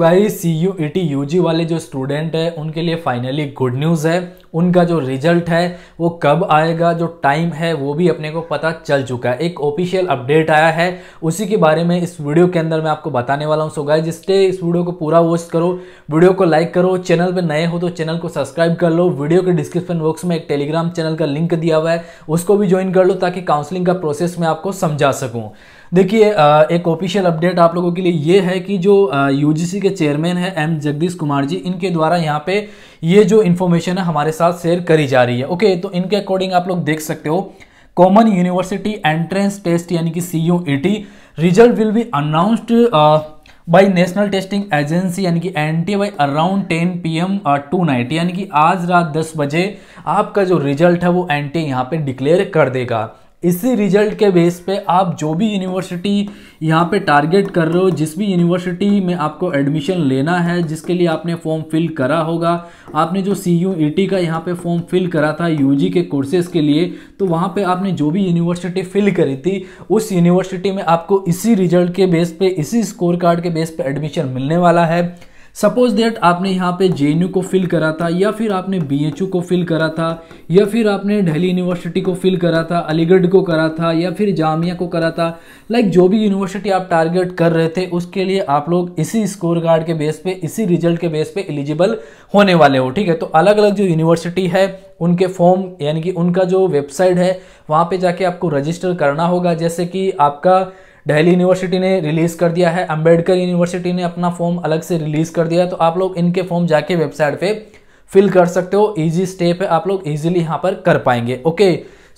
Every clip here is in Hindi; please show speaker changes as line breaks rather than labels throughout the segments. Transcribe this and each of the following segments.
गाई C U E T U G वाले जो स्टूडेंट हैं उनके लिए फाइनली गुड न्यूज़ है उनका जो रिजल्ट है वो कब आएगा जो टाइम है वो भी अपने को पता चल चुका है एक ऑफिशियल अपडेट आया है उसी के बारे में इस वीडियो के अंदर मैं आपको बताने वाला हूँ सो गाई इसलिए इस वीडियो को पूरा वॉच करो वीडियो को लाइक करो चैनल पर नए हो तो चैनल को सब्सक्राइब कर लो वीडियो के डिस्क्रिप्शन बॉक्स में एक टेलीग्राम चैनल का लिंक दिया हुआ है उसको भी ज्वाइन कर लो ताकि काउंसलिंग का प्रोसेस मैं आपको समझा सकूँ देखिए एक ऑफिशियल अपडेट आप लोगों के लिए ये है कि जो यूजीसी के चेयरमैन है एम जगदीश कुमार जी इनके द्वारा यहाँ पे ये जो इन्फॉर्मेशन है हमारे साथ शेयर करी जा रही है ओके तो इनके अकॉर्डिंग आप लोग देख सकते हो कॉमन यूनिवर्सिटी एंट्रेंस टेस्ट यानी कि C U result will be announced by National Testing Agency यानी कि N T by around ten P M tonight यानी कि आज रात दस बजे आपका जो रिजल्ट है वो एन टी यहाँ पे डिक्लेयर कर देगा इसी रिजल्ट के बेस पे आप जो भी यूनिवर्सिटी यहाँ पे टारगेट कर रहे हो जिस भी यूनिवर्सिटी में आपको एडमिशन लेना है जिसके लिए आपने फॉर्म फिल करा होगा आपने जो सी यू ई टी का यहाँ पे फॉर्म फिल करा था यू जी के कोर्सेज़ के लिए तो वहाँ पे आपने जो भी यूनिवर्सिटी फिल करी थी उस यूनिवर्सिटी में आपको इसी रिजल्ट के बेस पे इसी स्कोर कार्ड के बेस पर एडमिशन मिलने वाला है सपोज दैट आपने यहाँ पे जे को फिल करा था या फिर आपने बी को फिल करा था या फिर आपने दिल्ली यूनिवर्सिटी को फिल करा था अलीगढ़ को करा था या फिर जामिया को करा था लाइक like जो भी यूनिवर्सिटी आप टारगेट कर रहे थे उसके लिए आप लोग इसी स्कोर कार्ड के बेस पे इसी रिजल्ट के बेस पे एलिजिबल होने वाले हो ठीक है तो अलग अलग जो यूनिवर्सिटी है उनके फॉर्म यानी कि उनका जो वेबसाइट है वहाँ पर जाके आपको रजिस्टर करना होगा जैसे कि आपका दिल्ली यूनिवर्सिटी ने रिलीज कर दिया है अंबेडकर यूनिवर्सिटी ने अपना फॉर्म अलग से रिलीज कर दिया है तो आप लोग इनके फॉर्म जाके वेबसाइट पे फिल कर सकते हो इजी स्टेप है आप लोग इजीली यहाँ पर कर पाएंगे ओके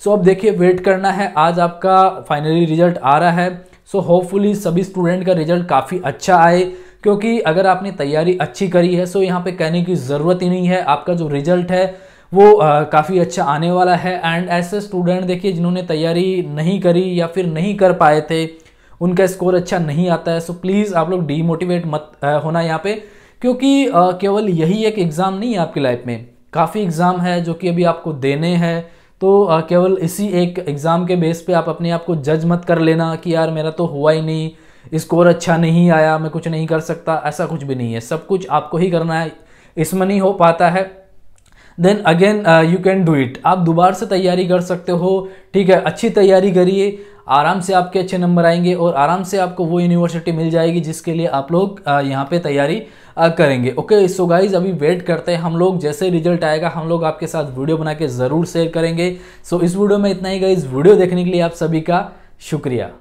सो अब देखिए वेट करना है आज आपका फाइनली रिजल्ट आ रहा है सो होपफुली सभी स्टूडेंट का रिजल्ट काफ़ी अच्छा आए क्योंकि अगर आपने तैयारी अच्छी करी है सो यहाँ पे कहने की ज़रूरत ही नहीं है आपका जो रिजल्ट है वो काफ़ी अच्छा आने वाला है एंड ऐसे स्टूडेंट देखिए जिन्होंने तैयारी नहीं करी या फिर नहीं कर पाए थे उनका स्कोर अच्छा नहीं आता है सो प्लीज़ आप लोग डीमोटिवेट मत होना यहाँ पे क्योंकि केवल यही एक एग्ज़ाम नहीं है आपकी लाइफ में काफ़ी एग्ज़ाम है जो कि अभी आपको देने हैं तो केवल इसी एक एग्ज़ाम के बेस पे आप अपने आप को जज मत कर लेना कि यार मेरा तो हुआ ही नहीं स्कोर अच्छा नहीं आया मैं कुछ नहीं कर सकता ऐसा कुछ भी नहीं है सब कुछ आपको ही करना है इसमें नहीं हो पाता है then again you can do it आप दोबारा से तैयारी कर सकते हो ठीक है अच्छी तैयारी करिए आराम से आपके अच्छे नंबर आएंगे और आराम से आपको वो यूनिवर्सिटी मिल जाएगी जिसके लिए आप लोग uh, यहाँ पे तैयारी uh, करेंगे ओके सो गाइज अभी वेट करते हैं हम लोग जैसे रिजल्ट आएगा हम लोग आपके साथ वीडियो बना के ज़रूर शेयर करेंगे सो so, इस वीडियो में इतना ही गाइज वीडियो देखने के लिए आप सभी का शुक्रिया